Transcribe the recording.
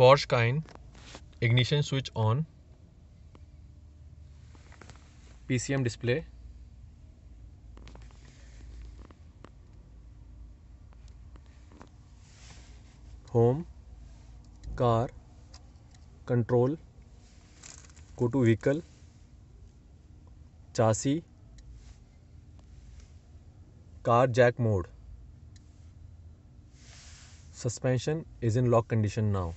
Porsche Cayenne ignition switch on PCM display home car control go to vehicle chassis car jack mode suspension is in lock condition now